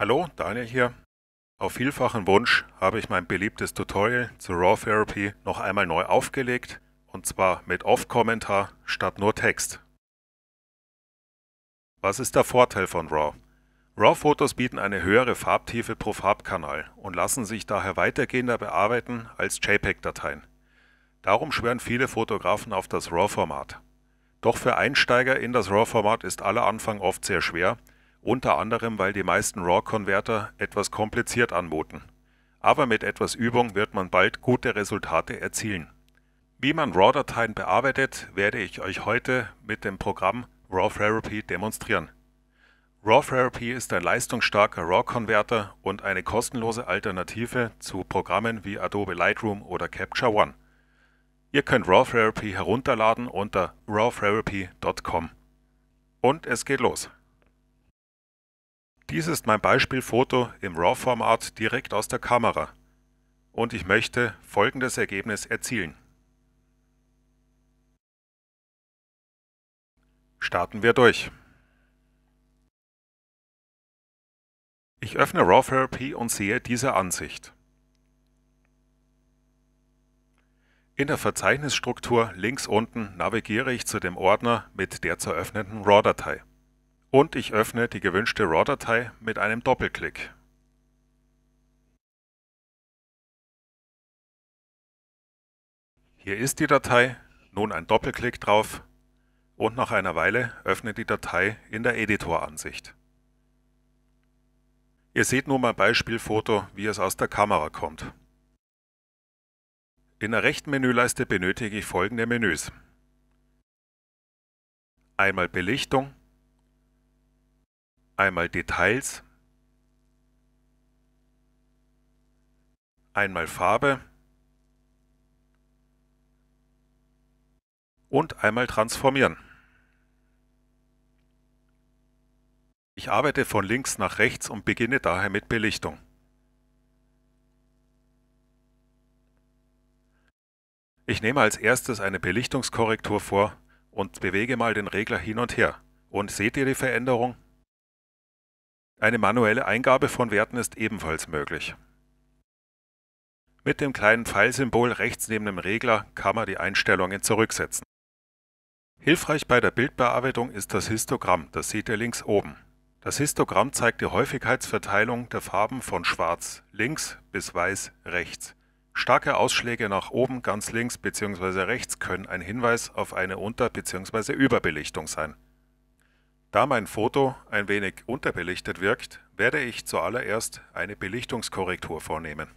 Hallo, Daniel hier. Auf vielfachen Wunsch habe ich mein beliebtes Tutorial zur Raw Therapy noch einmal neu aufgelegt, und zwar mit Off-Kommentar statt nur Text. Was ist der Vorteil von RAW? RAW-Fotos bieten eine höhere Farbtiefe pro Farbkanal und lassen sich daher weitergehender bearbeiten als JPEG-Dateien. Darum schwören viele Fotografen auf das RAW-Format. Doch für Einsteiger in das RAW-Format ist aller Anfang oft sehr schwer, unter anderem weil die meisten RAW-Konverter etwas kompliziert anmuten. Aber mit etwas Übung wird man bald gute Resultate erzielen. Wie man RAW-Dateien bearbeitet, werde ich euch heute mit dem Programm RAW Therapy demonstrieren. RAW Therapy ist ein leistungsstarker RAW-Konverter und eine kostenlose Alternative zu Programmen wie Adobe Lightroom oder Capture One. Ihr könnt RAW Therapy herunterladen unter rawtherapy.com. Und es geht los. Dies ist mein Beispielfoto im RAW-Format direkt aus der Kamera und ich möchte folgendes Ergebnis erzielen. Starten wir durch. Ich öffne RAW Therapy und sehe diese Ansicht. In der Verzeichnisstruktur links unten navigiere ich zu dem Ordner mit der zu öffnenden RAW-Datei und ich öffne die gewünschte RAW-Datei mit einem Doppelklick. Hier ist die Datei, nun ein Doppelklick drauf und nach einer Weile öffnet die Datei in der Editor-Ansicht. Ihr seht nun mal Beispielfoto, wie es aus der Kamera kommt. In der rechten Menüleiste benötige ich folgende Menüs. Einmal Belichtung, einmal Details, einmal Farbe und einmal transformieren. Ich arbeite von links nach rechts und beginne daher mit Belichtung. Ich nehme als erstes eine Belichtungskorrektur vor und bewege mal den Regler hin und her. Und seht ihr die Veränderung? Eine manuelle Eingabe von Werten ist ebenfalls möglich. Mit dem kleinen Pfeilsymbol rechts neben dem Regler kann man die Einstellungen zurücksetzen. Hilfreich bei der Bildbearbeitung ist das Histogramm, das seht ihr links oben. Das Histogramm zeigt die Häufigkeitsverteilung der Farben von schwarz links bis weiß rechts. Starke Ausschläge nach oben ganz links bzw. rechts können ein Hinweis auf eine Unter- bzw. Überbelichtung sein. Da mein Foto ein wenig unterbelichtet wirkt, werde ich zuallererst eine Belichtungskorrektur vornehmen.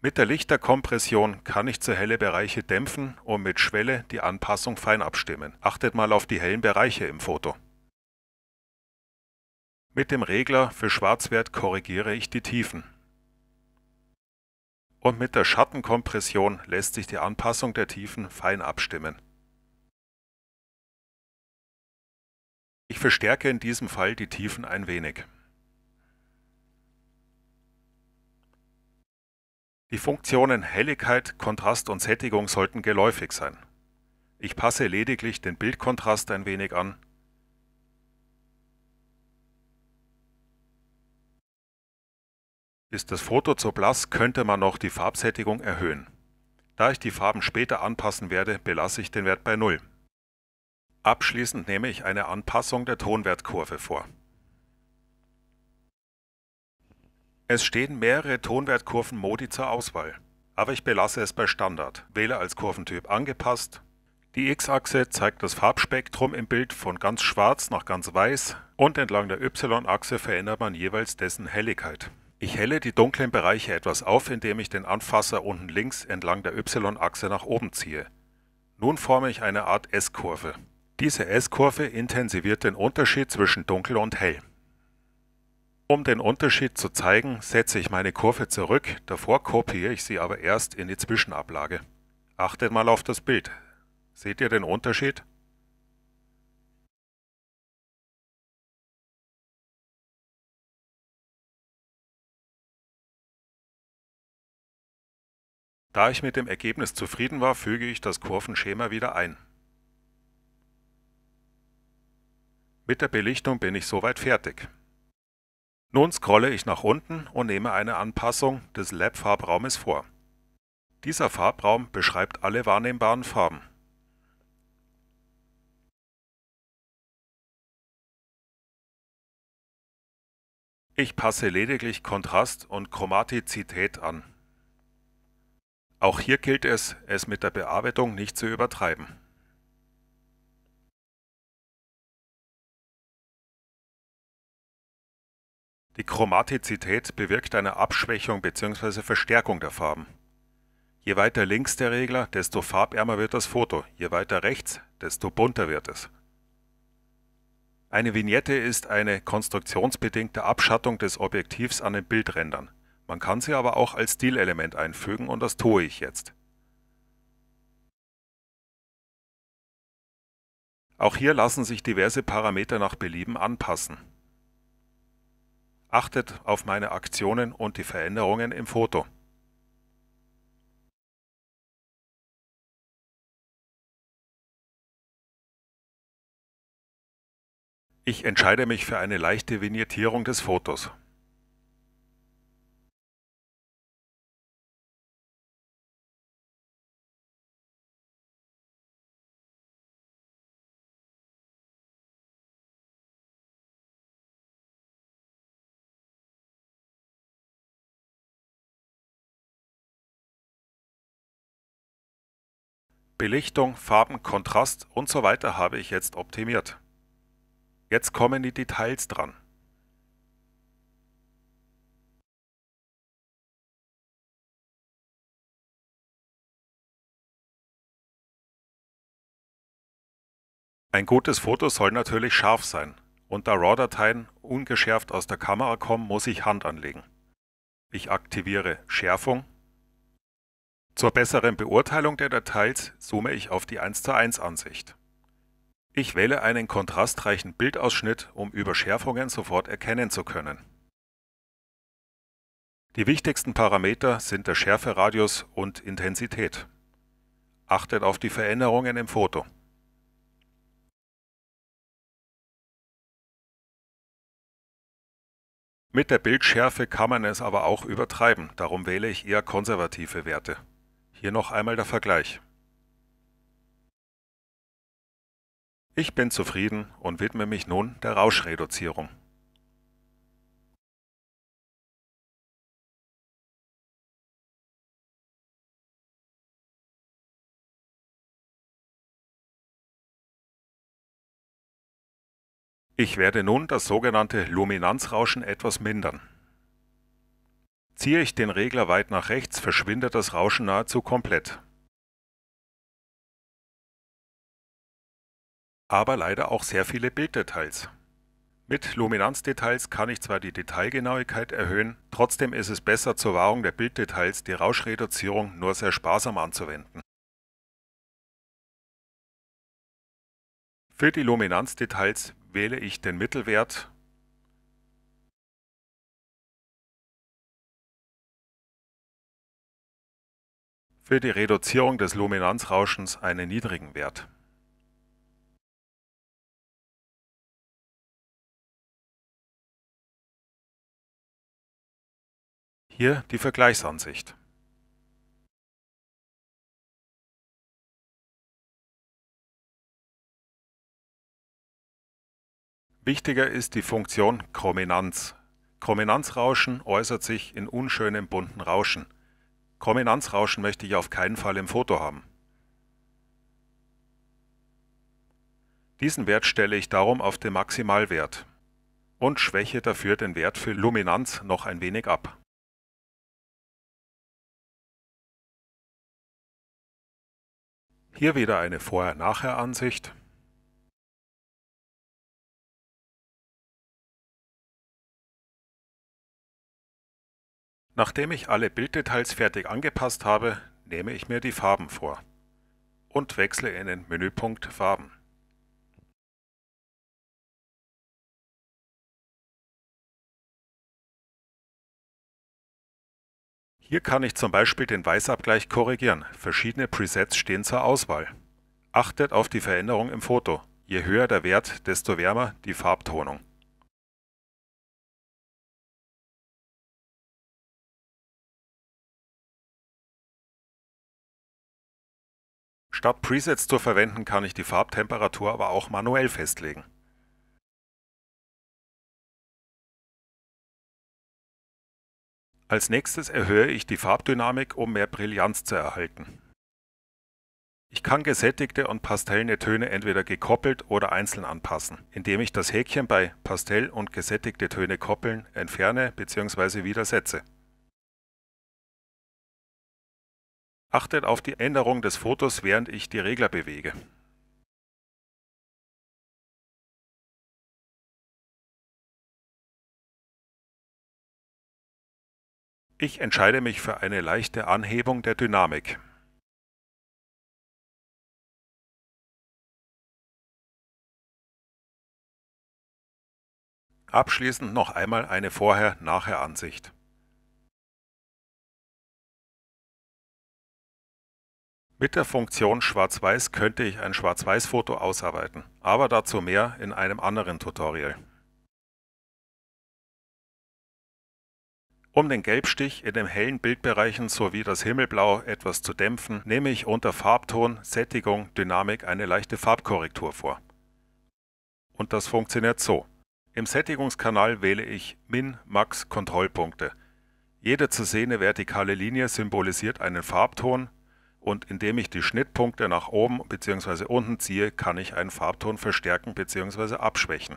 Mit der Lichterkompression kann ich zu helle Bereiche dämpfen und mit Schwelle die Anpassung fein abstimmen. Achtet mal auf die hellen Bereiche im Foto. Mit dem Regler für Schwarzwert korrigiere ich die Tiefen. Und mit der Schattenkompression lässt sich die Anpassung der Tiefen fein abstimmen. Ich verstärke in diesem Fall die Tiefen ein wenig. Die Funktionen Helligkeit, Kontrast und Sättigung sollten geläufig sein. Ich passe lediglich den Bildkontrast ein wenig an. Ist das Foto zu blass, könnte man noch die Farbsättigung erhöhen. Da ich die Farben später anpassen werde, belasse ich den Wert bei 0. Abschließend nehme ich eine Anpassung der Tonwertkurve vor. Es stehen mehrere Tonwertkurvenmodi zur Auswahl, aber ich belasse es bei Standard, wähle als Kurventyp angepasst. Die X-Achse zeigt das Farbspektrum im Bild von ganz schwarz nach ganz weiß und entlang der Y-Achse verändert man jeweils dessen Helligkeit. Ich helle die dunklen Bereiche etwas auf, indem ich den Anfasser unten links entlang der Y-Achse nach oben ziehe. Nun forme ich eine Art S-Kurve. Diese S-Kurve intensiviert den Unterschied zwischen dunkel und hell. Um den Unterschied zu zeigen, setze ich meine Kurve zurück, davor kopiere ich sie aber erst in die Zwischenablage. Achtet mal auf das Bild. Seht ihr den Unterschied? Da ich mit dem Ergebnis zufrieden war, füge ich das Kurvenschema wieder ein. Mit der Belichtung bin ich soweit fertig. Nun scrolle ich nach unten und nehme eine Anpassung des Lab-Farbraumes vor. Dieser Farbraum beschreibt alle wahrnehmbaren Farben. Ich passe lediglich Kontrast und Chromatizität an. Auch hier gilt es, es mit der Bearbeitung nicht zu übertreiben. Die Chromatizität bewirkt eine Abschwächung bzw. Verstärkung der Farben. Je weiter links der Regler, desto farbärmer wird das Foto, je weiter rechts, desto bunter wird es. Eine Vignette ist eine konstruktionsbedingte Abschattung des Objektivs an den Bildrändern. Man kann sie aber auch als Stilelement einfügen und das tue ich jetzt. Auch hier lassen sich diverse Parameter nach Belieben anpassen. Achtet auf meine Aktionen und die Veränderungen im Foto. Ich entscheide mich für eine leichte Vignettierung des Fotos. Belichtung, Farben, Kontrast und so weiter habe ich jetzt optimiert. Jetzt kommen die Details dran. Ein gutes Foto soll natürlich scharf sein und da RAW-Dateien ungeschärft aus der Kamera kommen, muss ich Hand anlegen. Ich aktiviere Schärfung zur besseren Beurteilung der Details zoome ich auf die 1 zu 1 Ansicht. Ich wähle einen kontrastreichen Bildausschnitt, um Überschärfungen sofort erkennen zu können. Die wichtigsten Parameter sind der Schärferadius und Intensität. Achtet auf die Veränderungen im Foto. Mit der Bildschärfe kann man es aber auch übertreiben, darum wähle ich eher konservative Werte. Hier noch einmal der Vergleich. Ich bin zufrieden und widme mich nun der Rauschreduzierung. Ich werde nun das sogenannte Luminanzrauschen etwas mindern. Ziehe ich den Regler weit nach rechts, verschwindet das Rauschen nahezu komplett. Aber leider auch sehr viele Bilddetails. Mit Luminanzdetails kann ich zwar die Detailgenauigkeit erhöhen, trotzdem ist es besser zur Wahrung der Bilddetails die Rauschreduzierung nur sehr sparsam anzuwenden. Für die Luminanzdetails wähle ich den Mittelwert für die Reduzierung des Luminanzrauschens einen niedrigen Wert. Hier die Vergleichsansicht. Wichtiger ist die Funktion Chrominanz. Chrominanzrauschen äußert sich in unschönem bunten Rauschen. Chrominanzrauschen möchte ich auf keinen Fall im Foto haben. Diesen Wert stelle ich darum auf den Maximalwert und schwäche dafür den Wert für Luminanz noch ein wenig ab. Hier wieder eine Vorher-Nachher-Ansicht. Nachdem ich alle Bilddetails fertig angepasst habe, nehme ich mir die Farben vor und wechsle in den Menüpunkt Farben. Hier kann ich zum Beispiel den Weißabgleich korrigieren. Verschiedene Presets stehen zur Auswahl. Achtet auf die Veränderung im Foto. Je höher der Wert, desto wärmer die Farbtonung. Statt Presets zu verwenden, kann ich die Farbtemperatur aber auch manuell festlegen. Als nächstes erhöhe ich die Farbdynamik, um mehr Brillanz zu erhalten. Ich kann gesättigte und pastellne Töne entweder gekoppelt oder einzeln anpassen, indem ich das Häkchen bei Pastell und gesättigte Töne koppeln entferne bzw. wieder setze. Achtet auf die Änderung des Fotos, während ich die Regler bewege. Ich entscheide mich für eine leichte Anhebung der Dynamik. Abschließend noch einmal eine Vorher-Nachher-Ansicht. Mit der Funktion Schwarz-Weiß könnte ich ein Schwarz-Weiß-Foto ausarbeiten, aber dazu mehr in einem anderen Tutorial. Um den Gelbstich in den hellen Bildbereichen sowie das Himmelblau etwas zu dämpfen, nehme ich unter Farbton, Sättigung, Dynamik eine leichte Farbkorrektur vor. Und das funktioniert so. Im Sättigungskanal wähle ich Min, Max, Kontrollpunkte. Jede zu sehende vertikale Linie symbolisiert einen Farbton, und indem ich die Schnittpunkte nach oben bzw. unten ziehe, kann ich einen Farbton verstärken bzw. abschwächen.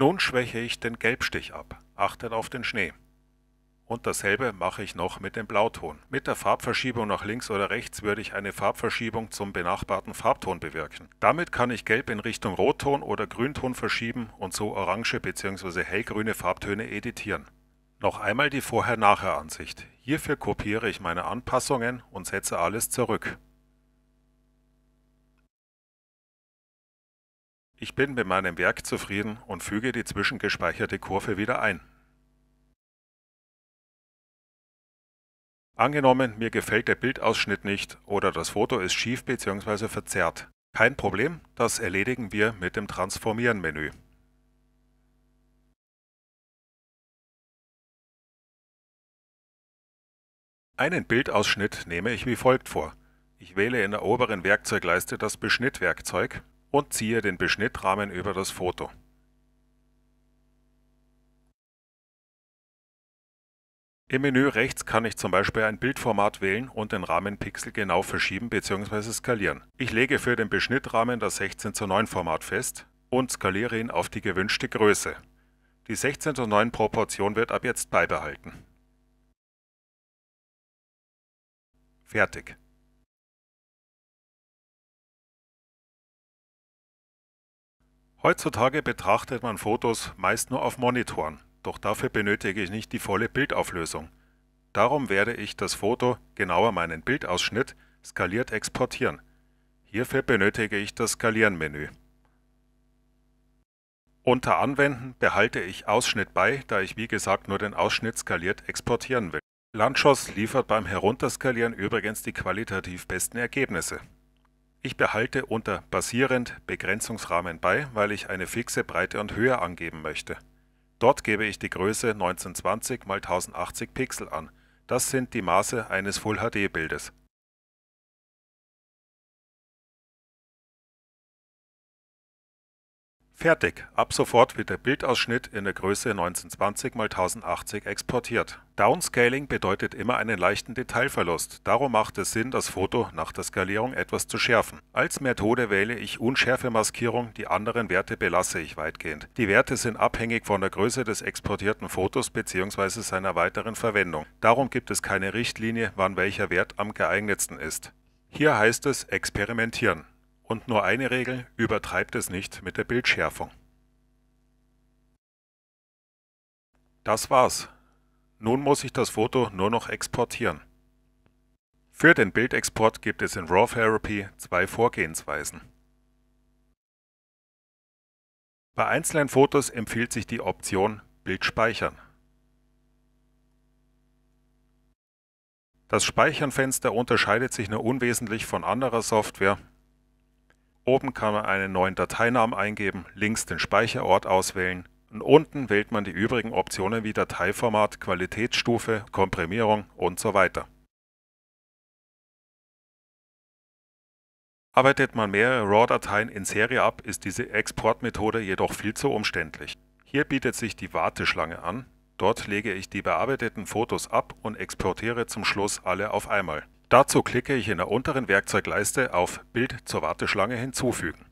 Nun schwäche ich den Gelbstich ab. Achtet auf den Schnee. Und dasselbe mache ich noch mit dem Blauton. Mit der Farbverschiebung nach links oder rechts würde ich eine Farbverschiebung zum benachbarten Farbton bewirken. Damit kann ich Gelb in Richtung Rotton oder Grünton verschieben und so orange bzw. hellgrüne Farbtöne editieren. Noch einmal die Vorher-Nachher-Ansicht. Hierfür kopiere ich meine Anpassungen und setze alles zurück. Ich bin mit meinem Werk zufrieden und füge die zwischengespeicherte Kurve wieder ein. Angenommen, mir gefällt der Bildausschnitt nicht oder das Foto ist schief bzw. verzerrt. Kein Problem, das erledigen wir mit dem Transformieren-Menü. Einen Bildausschnitt nehme ich wie folgt vor. Ich wähle in der oberen Werkzeugleiste das Beschnittwerkzeug und ziehe den Beschnittrahmen über das Foto. Im Menü rechts kann ich zum Beispiel ein Bildformat wählen und den Rahmenpixel genau verschieben bzw. skalieren. Ich lege für den Beschnittrahmen das 16 zu 9 Format fest und skaliere ihn auf die gewünschte Größe. Die 16 zu 9 Proportion wird ab jetzt beibehalten. fertig Heutzutage betrachtet man Fotos meist nur auf Monitoren, doch dafür benötige ich nicht die volle Bildauflösung. Darum werde ich das Foto, genauer meinen Bildausschnitt, skaliert exportieren. Hierfür benötige ich das Skalieren-Menü. Unter Anwenden behalte ich Ausschnitt bei, da ich wie gesagt nur den Ausschnitt skaliert exportieren will. Landschoss liefert beim Herunterskalieren übrigens die qualitativ besten Ergebnisse. Ich behalte unter Basierend Begrenzungsrahmen bei, weil ich eine fixe Breite und Höhe angeben möchte. Dort gebe ich die Größe 1920 x 1080 Pixel an. Das sind die Maße eines Full HD Bildes Fertig. Ab sofort wird der Bildausschnitt in der Größe 1920 x 1080 exportiert. Downscaling bedeutet immer einen leichten Detailverlust. Darum macht es Sinn, das Foto nach der Skalierung etwas zu schärfen. Als Methode wähle ich Unschärfemaskierung, die anderen Werte belasse ich weitgehend. Die Werte sind abhängig von der Größe des exportierten Fotos bzw. seiner weiteren Verwendung. Darum gibt es keine Richtlinie, wann welcher Wert am geeignetsten ist. Hier heißt es experimentieren. Und nur eine Regel, übertreibt es nicht mit der Bildschärfung. Das war's. Nun muss ich das Foto nur noch exportieren. Für den Bildexport gibt es in RAW Therapy zwei Vorgehensweisen. Bei einzelnen Fotos empfiehlt sich die Option Bild speichern. Das Speichernfenster unterscheidet sich nur unwesentlich von anderer Software Oben kann man einen neuen Dateinamen eingeben, links den Speicherort auswählen und unten wählt man die übrigen Optionen wie Dateiformat, Qualitätsstufe, Komprimierung und so weiter. Arbeitet man mehrere RAW-Dateien in Serie ab, ist diese Exportmethode jedoch viel zu umständlich. Hier bietet sich die Warteschlange an. Dort lege ich die bearbeiteten Fotos ab und exportiere zum Schluss alle auf einmal. Dazu klicke ich in der unteren Werkzeugleiste auf Bild zur Warteschlange hinzufügen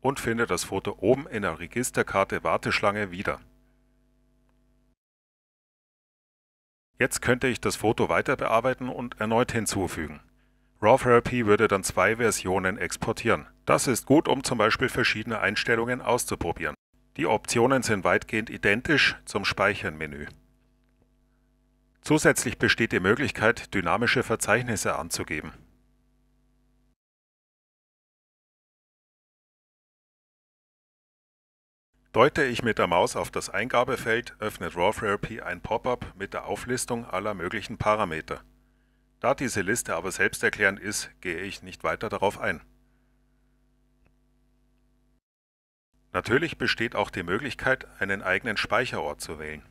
und finde das Foto oben in der Registerkarte Warteschlange wieder. Jetzt könnte ich das Foto weiter bearbeiten und erneut hinzufügen. Raw Therapy würde dann zwei Versionen exportieren. Das ist gut, um zum Beispiel verschiedene Einstellungen auszuprobieren. Die Optionen sind weitgehend identisch zum Speichern-Menü. Zusätzlich besteht die Möglichkeit, dynamische Verzeichnisse anzugeben. Deute ich mit der Maus auf das Eingabefeld, öffnet Raw Therapy ein Pop-up mit der Auflistung aller möglichen Parameter. Da diese Liste aber selbsterklärend ist, gehe ich nicht weiter darauf ein. Natürlich besteht auch die Möglichkeit, einen eigenen Speicherort zu wählen.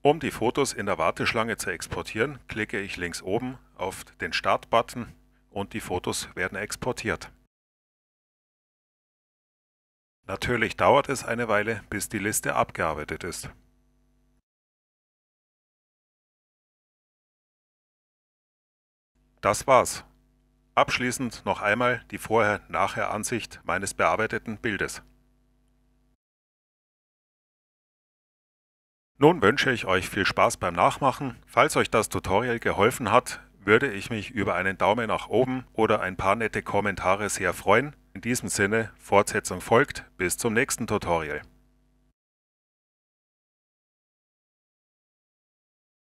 Um die Fotos in der Warteschlange zu exportieren, klicke ich links oben auf den Start-Button und die Fotos werden exportiert. Natürlich dauert es eine Weile, bis die Liste abgearbeitet ist. Das war's. Abschließend noch einmal die Vorher-Nachher-Ansicht meines bearbeiteten Bildes. Nun wünsche ich euch viel Spaß beim Nachmachen. Falls euch das Tutorial geholfen hat, würde ich mich über einen Daumen nach oben oder ein paar nette Kommentare sehr freuen. In diesem Sinne, Fortsetzung folgt, bis zum nächsten Tutorial.